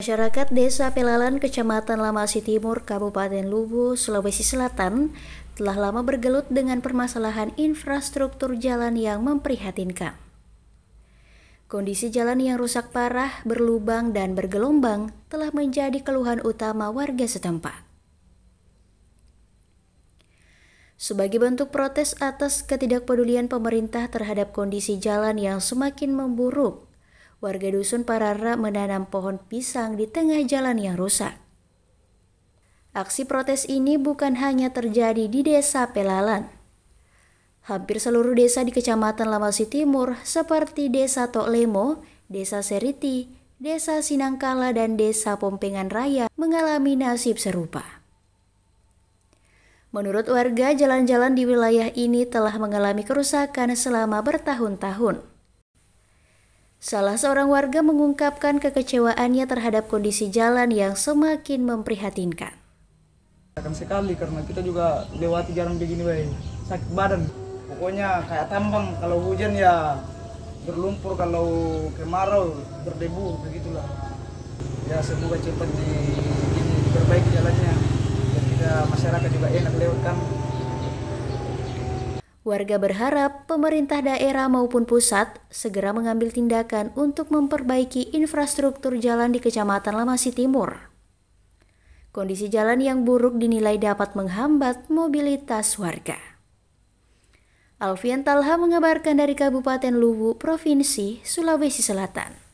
Masyarakat Desa Pelalan, Kecamatan Lamasi Timur, Kabupaten Lubu, Sulawesi Selatan, telah lama bergelut dengan permasalahan infrastruktur jalan yang memprihatinkan. Kondisi jalan yang rusak parah, berlubang, dan bergelombang telah menjadi keluhan utama warga setempat. Sebagai bentuk protes atas ketidakpedulian pemerintah terhadap kondisi jalan yang semakin memburuk, warga dusun Parara menanam pohon pisang di tengah jalan yang rusak. Aksi protes ini bukan hanya terjadi di desa Pelalan. Hampir seluruh desa di Kecamatan Lamasi Timur seperti Desa Toklemo, Desa Seriti, Desa Sinangkala, dan Desa Pompengan Raya mengalami nasib serupa. Menurut warga, jalan-jalan di wilayah ini telah mengalami kerusakan selama bertahun-tahun. Salah seorang warga mengungkapkan kekecewaannya terhadap kondisi jalan yang semakin memprihatinkan. Akan sekali karena kita juga lewati jalan begini, bay. sakit badan. Pokoknya kayak tambang kalau hujan ya berlumpur, kalau kemarau berdebu begitulah. Ya semoga cepat diperbaiki jalannya dan kita masyarakat juga enak lewat Warga berharap pemerintah daerah maupun pusat segera mengambil tindakan untuk memperbaiki infrastruktur jalan di Kecamatan Lamasi Timur. Kondisi jalan yang buruk dinilai dapat menghambat mobilitas warga. Alfian Talha mengabarkan dari Kabupaten Luwu, Provinsi Sulawesi Selatan.